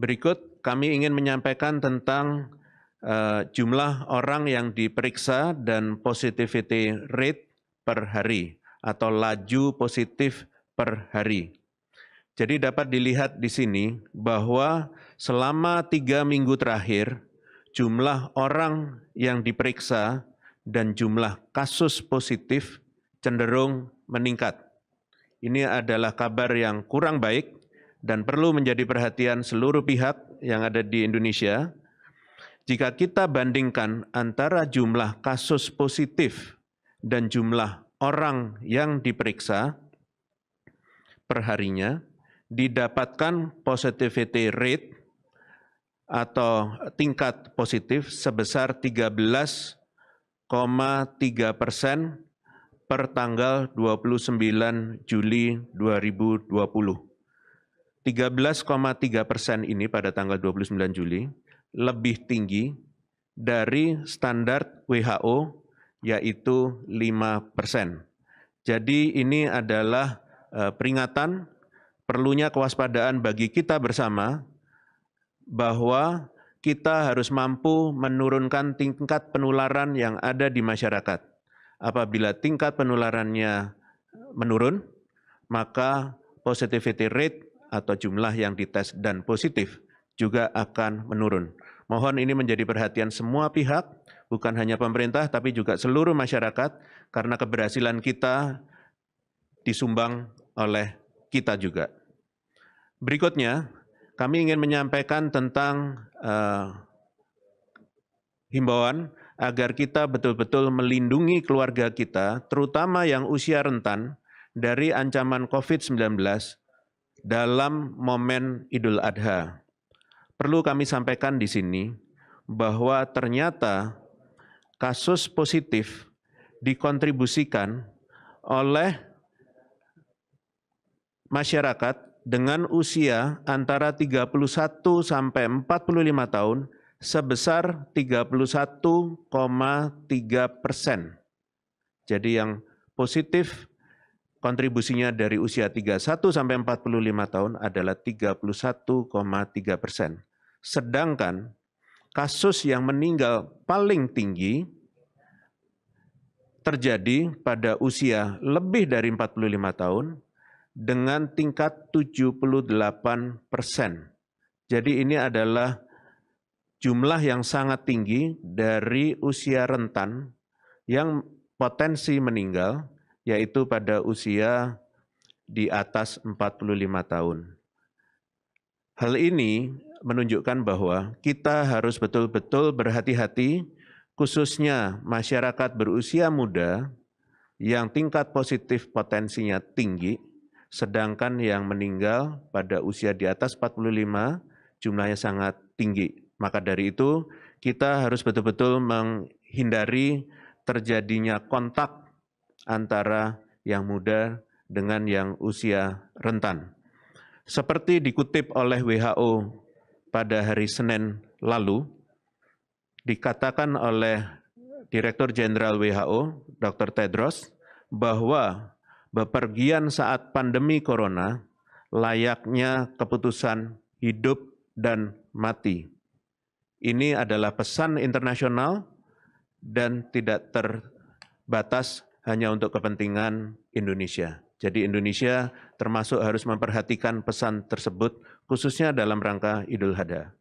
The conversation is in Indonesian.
Berikut kami ingin menyampaikan tentang uh, jumlah orang yang diperiksa dan positivity rate per hari atau laju positif per hari. Jadi dapat dilihat di sini bahwa selama tiga minggu terakhir jumlah orang yang diperiksa dan jumlah kasus positif cenderung meningkat. Ini adalah kabar yang kurang baik dan perlu menjadi perhatian seluruh pihak yang ada di Indonesia. Jika kita bandingkan antara jumlah kasus positif dan jumlah orang yang diperiksa perharinya, didapatkan positivity rate atau tingkat positif sebesar 13,3 persen per tanggal 29 Juli 2020 13,3 persen ini pada tanggal 29 Juli lebih tinggi dari standar WHO yaitu 5 persen. Jadi ini adalah eh, peringatan perlunya kewaspadaan bagi kita bersama bahwa kita harus mampu menurunkan tingkat penularan yang ada di masyarakat. Apabila tingkat penularannya menurun, maka positivity rate atau jumlah yang dites dan positif juga akan menurun. Mohon ini menjadi perhatian semua pihak, bukan hanya pemerintah, tapi juga seluruh masyarakat, karena keberhasilan kita disumbang oleh kita juga. Berikutnya, kami ingin menyampaikan tentang uh, himbauan agar kita betul-betul melindungi keluarga kita, terutama yang usia rentan, dari ancaman COVID-19 dalam momen Idul Adha. Perlu kami sampaikan di sini bahwa ternyata kasus positif dikontribusikan oleh masyarakat dengan usia antara 31 sampai 45 tahun sebesar 31,3 persen. Jadi yang positif kontribusinya dari usia 31 sampai 45 tahun adalah 31,3 persen. Sedangkan kasus yang meninggal paling tinggi terjadi pada usia lebih dari 45 tahun dengan tingkat 78 persen. Jadi ini adalah jumlah yang sangat tinggi dari usia rentan yang potensi meninggal yaitu pada usia di atas 45 tahun. Hal ini menunjukkan bahwa kita harus betul-betul berhati-hati khususnya masyarakat berusia muda yang tingkat positif potensinya tinggi sedangkan yang meninggal pada usia di atas 45 jumlahnya sangat tinggi. Maka dari itu kita harus betul-betul menghindari terjadinya kontak antara yang muda dengan yang usia rentan. Seperti dikutip oleh WHO pada hari Senin lalu, dikatakan oleh Direktur Jenderal WHO, Dr. Tedros, bahwa bepergian saat pandemi corona layaknya keputusan hidup dan mati. Ini adalah pesan internasional dan tidak terbatas hanya untuk kepentingan Indonesia. Jadi Indonesia termasuk harus memperhatikan pesan tersebut khususnya dalam rangka Idul Adha.